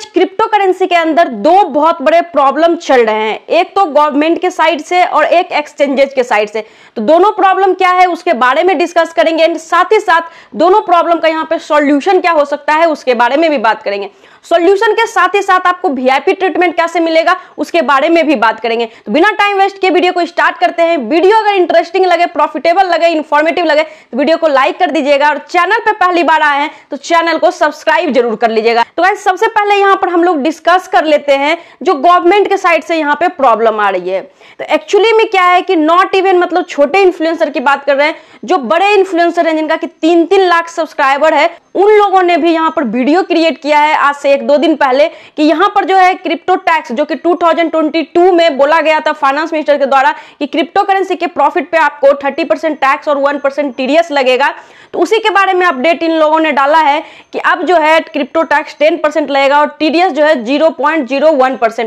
आज crypto currency के अंदर दो बहुत बड़े प्रॉब्लम चल रहे हैं एक तो गवर्नमेंट के साइड से और एक एक्सचेंजेस के साइड से तो दोनों प्रॉब्लम क्या है उसके बारे में डिस्कस करेंगे एंड साथ ही साथ दोनों प्रॉब्लम का यहाँ पे सॉल्यूशन क्या हो सकता है उसके बारे में भी बात करेंगे सोल्यूशन के साथ ही साथ आपको वीआईपी ट्रीटमेंट कैसे मिलेगा उसके बारे में भी बात करेंगे तो बिना टाइम वेस्ट के वीडियो को स्टार्ट करते हैं वीडियो अगर इंटरेस्टिंग लगे प्रॉफिटेबल लगे इन्फॉर्मेटिव लगे तो वीडियो को लाइक कर दीजिएगा और चैनल पर पहली बार आए हैं तो चैनल को सब्सक्राइब जरूर कर लीजिएगा तो भाई सबसे पहले यहाँ पर हम लोग डिस्कस कर लेते हैं जो गवर्नमेंट के साइड से यहाँ पे प्रॉब्लम आ रही है तो एक्चुअली में क्या है कि नॉट इवन मतलब छोटे इन्फ्लुएंसर की बात कर रहे हैं जो बड़े इन्फ्लुएंसर हैं जिनका कि तीन तीन लाख सब्सक्राइबर है उन लोगों ने भी यहाँ पर वीडियो क्रिएट किया है आज से एक दो दिन पहले कि यहाँ पर जो है क्रिप्टो टैक्स जो कि 2022 में बोला गया था फाइनेंस मिनिस्टर के द्वारा कि क्रिप्टो करेंसी के प्रॉफिट पे आपको 30 परसेंट टैक्स और 1 परसेंट टीडीएस लगेगा तो उसी के बारे में अपडेट इन लोगों ने डाला है कि अब जो है क्रिप्टो टैक्स टेन लगेगा और टीडीएस जो है जीरो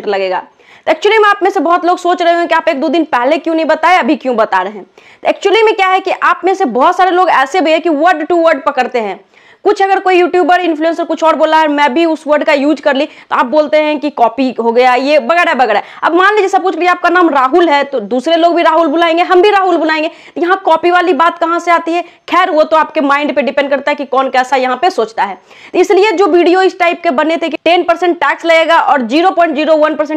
लगेगा तो एक्चुअली में आप में से बहुत लोग सोच रहे हो कि आप एक दो दिन पहले क्यों नहीं बताए अभी क्यों बता रहे हैं तो एक्चुअली में क्या है कि आप में से बहुत सारे लोग ऐसे भी है कि वर्ड टू वर्ड पकड़ते हैं कुछ अगर कोई यूट्यूबर इन्फ्लुएंसर कुछ और बोला है मैं भी उस वर्ड का यूज कर ली तो आप बोलते हैं कि कॉपी हो गया ये वगैरह वगैरह अब मान लीजिए सपोज करिए आपका नाम राहुल है तो दूसरे लोग भी राहुल बुलाएंगे हम भी राहुल बुलाएंगे यहाँ कॉपी वाली बात कहाँ से आती है खैर वो तो आपके माइंड पे डिपेंड करता है कि कौन कैसा यहाँ पे सोचता है इसलिए जो वीडियो इस टाइप के बने थे कि टेन टैक्स लगेगा और जीरो पॉइंट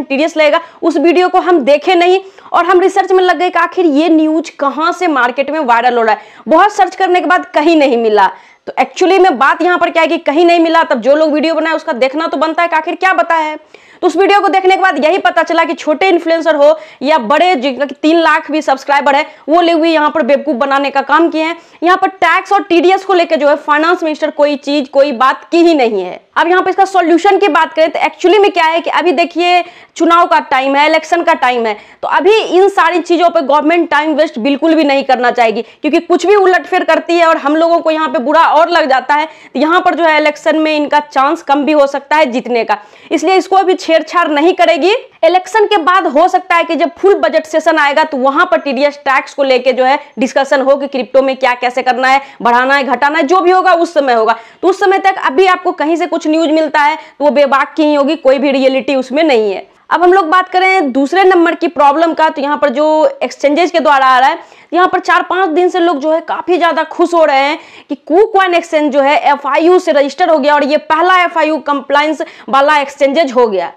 टीडीएस लगेगा उस वीडियो को हम देखे नहीं और हम रिसर्च में लग गए कि आखिर ये न्यूज कहाँ से मार्केट में वायरल हो रहा है बहुत सर्च करने के बाद कहीं नहीं मिला तो एक्चुअली में बात यहाँ पर क्या है कि कहीं नहीं मिला तब जो लोग वीडियो बनाए उसका देखना तो बनता है आखिर क्या बताया है तो उस वीडियो को देखने के बाद यही पता चला कि छोटे इन्फ्लुएंसर हो या बड़े जिनका तीन लाख भी सब्सक्राइबर है वो लोग भी यहाँ पर बेवकूफ बनाने का काम किए हैं यहाँ पर टैक्स और टीडीएस को लेकर जो है फाइनेंस मिनिस्टर कोई चीज कोई बात की ही नहीं है अब यहाँ पे इसका सॉल्यूशन की बात करें तो एक्चुअली में क्या है कि अभी देखिए चुनाव का टाइम है इलेक्शन का टाइम है तो अभी इन सारी चीज़ों पे गवर्नमेंट टाइम वेस्ट बिल्कुल भी नहीं करना चाहेगी क्योंकि कुछ भी उलटफेर करती है और हम लोगों को यहाँ पे बुरा और लग जाता है तो यहाँ पर जो है इलेक्शन में इनका चांस कम भी हो सकता है जीतने का इसलिए इसको अभी छेड़छाड़ नहीं करेगी इलेक्शन के बाद हो सकता है कि जब फुल बजट सेशन आएगा तो वहां पर टीडीएस टैक्स को लेकर जो है डिस्कशन हो कि क्रिप्टो में क्या कैसे करना है बढ़ाना है घटाना है जो भी होगा उस समय होगा तो उस समय तक अभी आपको कहीं से कुछ कुछ न्यूज मिलता है तो वो बेबाक की ही होगी कोई भी रियलिटी उसमें नहीं है अब हम लोग बात करें दूसरे नंबर की प्रॉब्लम का तो यहाँ पर जो एक्सचेंजेज के द्वारा आ रहा है यहाँ पर चार पांच दिन से लोग जो है काफ़ी ज़्यादा खुश हो रहे हैं कि कू एक्सचेंज जो है एफ से रजिस्टर हो गया और ये पहला एफ आई कंप्लाइंस वाला एक्सचेंजेज हो गया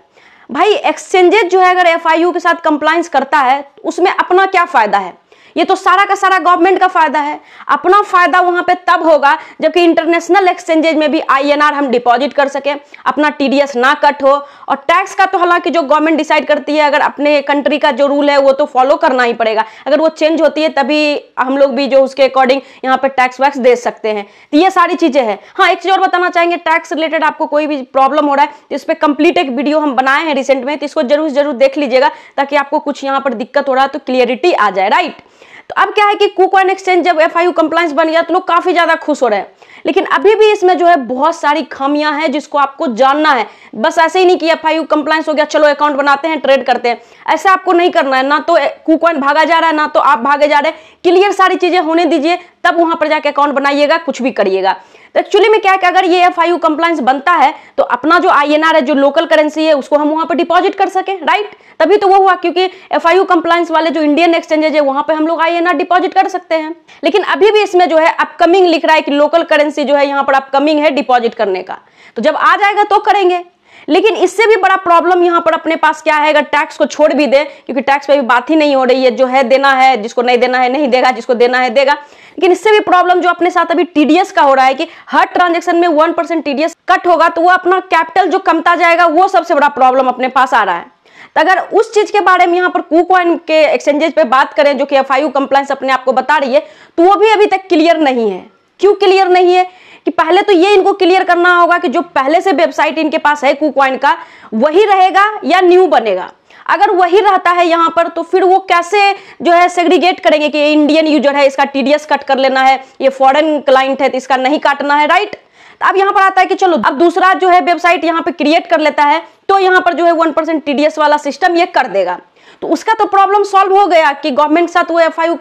भाई एक्सचेंजेज जो है अगर एफ के साथ कंप्लाइंस करता है तो उसमें अपना क्या फ़ायदा है ये तो सारा का सारा गवर्नमेंट का फायदा है अपना फायदा वहां पे तब होगा जबकि इंटरनेशनल एक्सचेंजेज में भी आईएनआर हम डिपॉजिट कर सके अपना टीडीएस ना कट हो और टैक्स का तो हालांकि जो गवर्नमेंट डिसाइड करती है अगर अपने कंट्री का जो रूल है वो तो फॉलो करना ही पड़ेगा अगर वो चेंज होती है तभी हम लोग भी जो उसके अकॉर्डिंग यहाँ पे टैक्स वैक्स दे सकते हैं तो ये सारी चीजें हैं हाँ एक चीज और बताना चाहेंगे टैक्स रिलेटेड आपको कोई भी प्रॉब्लम हो रहा है तो इस पर कंप्लीट एक वीडियो हम बनाए हैं रिसेंट में तो इसको जरूर जरूर देख लीजिएगा ताकि आपको कुछ यहाँ पर दिक्कत हो रहा है तो क्लियरिटी आ जाए राइट तो अब क्या है कि कुक एक्सचेंज जब एफ आई कंप्लाइंस बन गया तो लोग काफ़ी ज़्यादा खुश हो रहे हैं लेकिन अभी भी इसमें जो है बहुत सारी खामियां हैं जिसको आपको जानना है बस ऐसे ही नहीं कि एफ आई कंप्लाइंस हो गया चलो अकाउंट बनाते हैं ट्रेड करते हैं ऐसा आपको नहीं करना है ना तो कुकॉइन भागा जा रहा है ना तो आप भागे जा रहे हैं क्लियर सारी चीज़ें होने दीजिए तब वहां पर जाके अकाउंट बनाइएगा कुछ भी करिएगा तो एक्चुअली में क्या है कि अगर ये एफ आई कंप्लाइंस बनता है तो अपना जो आई है जो लोकल करेंसी है उसको हम वहां पर डिपॉजिट कर सके राइट तभी तो वो हुआ क्योंकि एफ आई कंप्लाइंस वाले जो इंडियन एक्सचेंजेज है वहां पर हम लोग आई डिपॉजिट कर सकते हैं लेकिन अभी भी इसमें जो है अपकमिंग लिख रहा है कि लोकल करेंसी जो है यहाँ पर अपकमिंग है डिपॉजिट करने का तो जब आ जाएगा तो करेंगे लेकिन इससे भी बड़ा प्रॉब्लम यहाँ पर अपने पास क्या है अगर टैक्स को छोड़ भी दे क्योंकि टैक्स पर भी बात ही नहीं हो रही है जो है देना है जिसको नहीं देना है नहीं देगा जिसको देना है देगा लेकिन इससे भी प्रॉब्लम जो अपने साथ अभी टीडीएस का हो रहा है कि हर ट्रांजेक्शन में वन परसेंट टीडीएस कट होगा तो वो अपना कैपिटल जो कमता जाएगा वो सबसे बड़ा प्रॉब्लम अपने पास आ रहा है तो अगर उस चीज के बारे में यहाँ पर कुकॉइन के एक्सचेंजेस पे बात करें जो कि एफ आई अपने आपको बता रही है तो वो भी अभी तक क्लियर नहीं है क्यों क्लियर नहीं है कि पहले तो ये इनको क्लियर करना होगा कि जो पहले से वेबसाइट इनके पास है कुकवाइन का वही रहेगा या न्यू बनेगा अगर वही रहता है यहाँ पर तो फिर वो कैसे जो है सेग्रीगेट करेंगे कि इंडियन यूजर है इसका टीडीएस कट कर लेना है ये फॉरन क्लाइंट है तो इसका नहीं काटना है राइट तो अब यहाँ पर आता है कि चलो अब दूसरा जो है वेबसाइट यहाँ पे क्रिएट कर लेता है तो यहाँ पर जो है वन परसेंट टीडीएस वाला सिस्टम ये कर देगा तो उसका तो प्रॉब्लम सॉल्व हो गया कि गवर्नमेंट के साथ वो एफ आई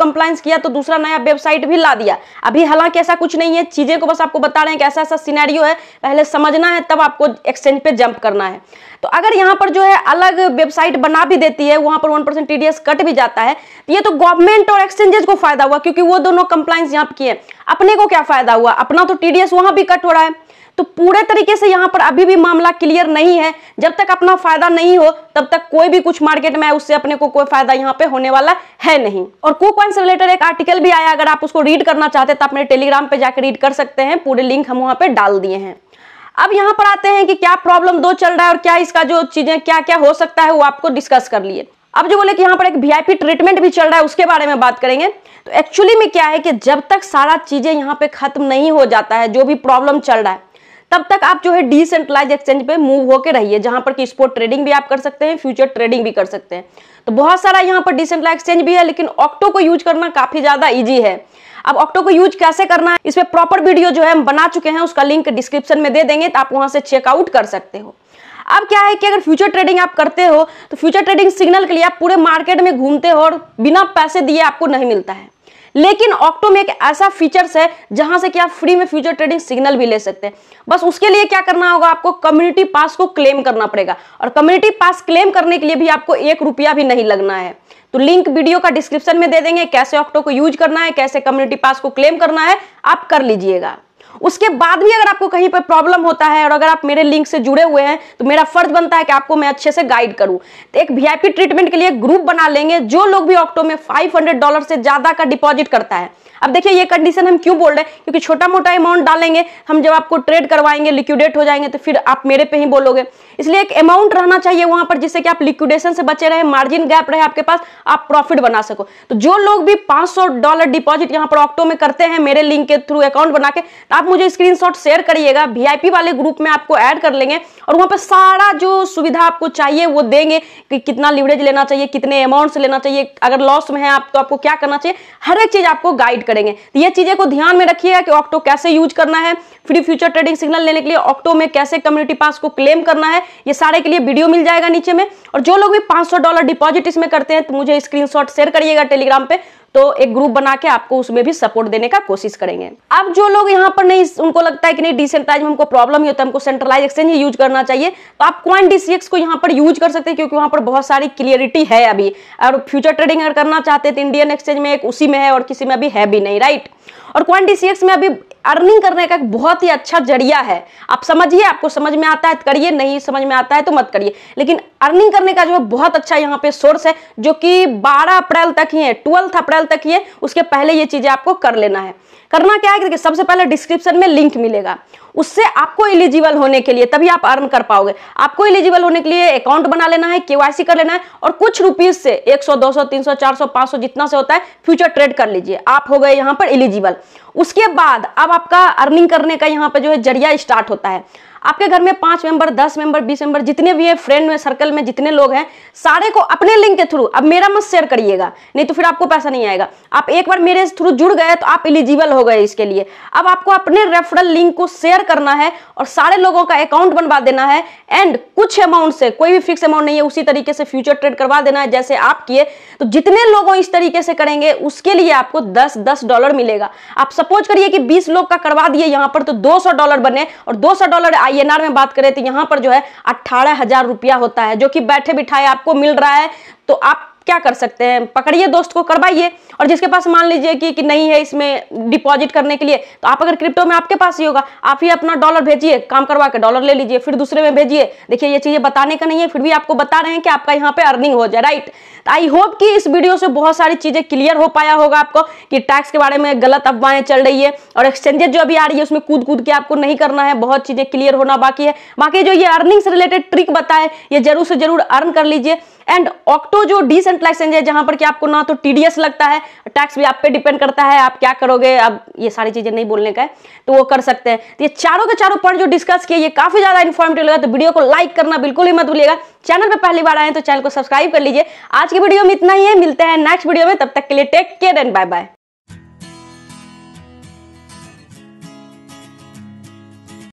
किया तो दूसरा नया वेबसाइट भी ला दिया अभी हालांकि ऐसा कुछ नहीं है चीज़ें को बस आपको बता रहे हैं कि ऐसा ऐसा सीनारियो है पहले समझना है तब आपको एक्सचेंज पे जंप करना है तो अगर यहाँ पर जो है अलग वेबसाइट बना भी देती है वहां पर वन परसेंट कट भी जाता है तो ये तो गवर्नमेंट और एक्सचेंजेस को फायदा हुआ क्योंकि वो दोनों कंप्लाइंस यहाँ किए अपने को क्या फायदा हुआ अपना तो टीडीएस वहां भी कट हो रहा है तो पूरे तरीके से यहां पर अभी भी मामला क्लियर नहीं है जब तक अपना फायदा नहीं हो तब तक कोई भी कुछ मार्केट में है उससे अपने को कोई फायदा यहाँ पे होने वाला है नहीं और को कॉइन से रिलेटेड एक आर्टिकल भी आया अगर आप उसको रीड करना चाहते तो अपने टेलीग्राम पे जाकर रीड कर सकते हैं पूरे लिंक हम वहां पर डाल दिए हैं अब यहां पर आते हैं कि क्या प्रॉब्लम दो चल रहा है और क्या इसका जो चीजें क्या क्या हो सकता है वो आपको डिस्कस कर लिए अब जो बोले कि यहाँ पर एक वीआईपी ट्रीटमेंट भी चल रहा है उसके बारे में बात करेंगे तो एक्चुअली में क्या है कि जब तक सारा चीजें यहाँ पे खत्म नहीं हो जाता है जो भी प्रॉब्लम चल रहा है तब तक आप जो है डिसेंट्रलाइज एक्सचेंज पे मूव होकर रहिए जहां पर कि स्पोर्ट ट्रेडिंग भी आप कर सकते हैं फ्यूचर ट्रेडिंग भी कर सकते हैं तो बहुत सारा यहाँ पर डिसेंट्रलाइज एक्सचेंज भी है लेकिन ऑक्टो को यूज करना काफी ज्यादा ईजी है अब ऑक्टो को यूज कैसे करना है इसमें प्रॉपर वीडियो जो है हम बना चुके हैं उसका लिंक डिस्क्रिप्शन में दे देंगे तो आप वहां से चेकआउट कर सकते हो अब क्या है कि अगर फ्यूचर ट्रेडिंग आप करते हो तो फ्यूचर ट्रेडिंग सिग्नल के लिए आप पूरे मार्केट में घूमते हो और बिना पैसे दिए आपको नहीं मिलता है लेकिन ऑक्टो में एक ऐसा फीचर्स है जहां से कि आप फ्री में फ्यूचर ट्रेडिंग सिग्नल भी ले सकते हैं बस उसके लिए क्या करना होगा आपको कम्युनिटी पास को क्लेम करना पड़ेगा और कम्युनिटी पास क्लेम करने के लिए भी आपको एक रुपया भी नहीं लगना है तो लिंक वीडियो का डिस्क्रिप्शन में दे देंगे कैसे ऑक्टो को यूज करना है कैसे कम्युनिटी पास को क्लेम करना है आप कर लीजिएगा उसके बाद भी अगर आपको कहीं पर प्रॉब्लम होता है और अगर आप मेरे लिंक से जुड़े हुए हैं तो मेरा फर्ज बनता है कि आपको मैं अच्छे से गाइड करूँ तो एक वीआईपी ट्रीटमेंट के लिए ग्रुप बना लेंगे जो लोग भी ऑक्टो में फाइव डॉलर से ज़्यादा का डिपॉजिट करता है अब देखिए ये कंडीशन हम क्यों बोल रहे हैं क्योंकि छोटा मोटा अमाउंट डालेंगे हम जब आपको ट्रेड करवाएंगे लिक्विडेट हो जाएंगे तो फिर आप मेरे पे ही बोलोगे इसलिए एक अमाउंट रहना चाहिए वहां पर जिससे कि आप लिक्विडेशन से बचे रहे मार्जिन गैप रहे आपके पास आप प्रॉफिट बना सको तो जो लोग भी पांच डॉलर डिपॉजिट यहाँ पर ऑक्टो में करते हैं मेरे लिंक के थ्रू अकाउंट बना के तो आप मुझे स्क्रीन शेयर करिएगा वी वाले ग्रुप में आपको ऐड कर लेंगे और वहां पर सारा जो सुविधा आपको चाहिए वो देंगे कि कितना लिवरेज लेना चाहिए कितने अमाउंट से लेना चाहिए अगर लॉस में है आप तो आपको क्या करना चाहिए हर एक चीज आपको गाइड करेंगे तो ये चीजें को ध्यान में रखिएगा कि ऑक्टो कैसे यूज करना है फ्री फ्यूचर ट्रेडिंग सिग्नल लेने के लिए ऑक्टो में कैसे कम्युनिटी पास को क्लेम करना है ये सारे के लिए वीडियो मिल जाएगा नीचे में और जो लोग भी पांच डॉलर डिपॉजिट इसमें करते हैं तो मुझे स्क्रीनशॉट शेयर करिएगा टेलीग्राम पर तो एक ग्रुप बना के आपको उसमें भी सपोर्ट देने का कोशिश करेंगे अब जो लोग यहाँ पर नहीं उनको लगता है कि नहीं डिसेंट्रलाइज में हमको प्रॉब्लम ही होता है हमको सेंट्रलाइज एक्सचेंज ही यूज करना चाहिए तो आप क्वाइन डी को यहाँ पर यूज कर सकते हैं क्योंकि वहाँ पर बहुत सारी क्लियरिटी है अभी और फ्यूचर ट्रेडिंग अगर करना चाहते हैं तो इंडियन एक्सचेंज में एक उसी में है और किसी में अभी है भी नहीं राइट और क्वाइन डी में अभी अर्निंग करने का एक बहुत ही अच्छा जरिया है आप समझिए आपको समझ में आता है तो करिए नहीं समझ में आता है तो मत करिए लेकिन अर्निंग करने का जो है बहुत अच्छा यहाँ पे सोर्स है जो कि 12 अप्रैल तक ही है ट्वेल्थ अप्रैल तक ही है उसके पहले ये चीज़ें आपको कर लेना है करना क्या है कि सबसे पहले डिस्क्रिप्शन में लिंक मिलेगा उससे आपको एलिजिबल होने के लिए तभी आप अर्न कर पाओगे आपको एलिजिबल होने के लिए अकाउंट बना लेना है केवाईसी कर लेना है और कुछ रुपीज से 100, 200, 300, 400, 500 जितना से होता है फ्यूचर ट्रेड कर लीजिए आप हो गए यहाँ पर एलिजिबल उसके बाद अब आपका अर्निंग करने का यहाँ पर जो है जरिया स्टार्ट होता है आपके घर में पांच मेंबर दस मेंबर बीस मेंबर जितने भी है फ्रेंड में सर्कल में जितने लोग हैं सारे को अपने लिंक के थ्रू अब मेरा मत शेयर करिएगा नहीं तो फिर आपको पैसा नहीं आएगा आप एक बार मेरे थ्रू जुड़ गए तो आप एलिजिबल हो गए इसके लिए अब आपको अपने रेफरल लिंक को शेयर करना है और सारे लोगों का अकाउंट बनवा देना है एंड कुछ अमाउंट से कोई भी फिक्स अमाउंट नहीं है उसी तरीके से फ्यूचर ट्रेड करवा देना है जैसे आप किए तो जितने लोगों इस तरीके से करेंगे उसके लिए आपको दस दस डॉलर मिलेगा आप सपोज करिए कि बीस लोग का करवा दिए यहां पर तो दो डॉलर बने और दो डॉलर आई आईएनआर में बात करें तो यहां पर जो है अट्ठारह हजार रुपया होता है जो कि बैठे बिठाए आपको मिल रहा है तो आप क्या कर सकते हैं पकड़िए दोस्त को करवाइए और जिसके पास मान लीजिए कि, कि नहीं है इसमें डिपॉजिट करने के लिए तो आप अगर क्रिप्टो में आपके पास ही होगा आप ही अपना डॉलर भेजिए काम करवा के डॉलर ले लीजिए फिर दूसरे में भेजिए देखिए ये चीज़ें बताने का नहीं है फिर भी आपको बता रहे हैं कि आपका यहाँ पे अर्निंग हो जाए राइट आई होप कि इस वीडियो से बहुत सारी चीज़ें क्लियर हो पाया होगा आपको कि टैक्स के बारे में गलत अफवाहें चल रही है और एक्सचेंजेस जो अभी आ रही है उसमें कूद कूद के आपको नहीं करना है बहुत चीज़ें क्लियर होना बाकी है बाकी जो ये अर्निंग से रिलेटेड ट्रिक बताए ये जरूर से जरूर अर्न कर लीजिए एंड ऑक्टो जो डिसेंट एक्सचेंज है जहां पर कि आपको ना तो टीडीएस लगता है टैक्स भी आप पे डिपेंड करता है आप क्या करोगे अब ये सारी चीजें नहीं बोलने का है तो वो कर सकते हैं तो ये चारों के चारों पॉइंट जो डिस्कस किए ये काफी ज्यादा इन्फॉर्मेटिव लगा तो वीडियो को लाइक करना बिल्कुल ही मत भूलिएगा चैनल पर पहली बार आए तो चैनल को सब्सक्राइब कर लीजिए आज की वीडियो में इतना ही है मिलते हैं नेक्स्ट वीडियो में तब तक के लिए take care and bye bye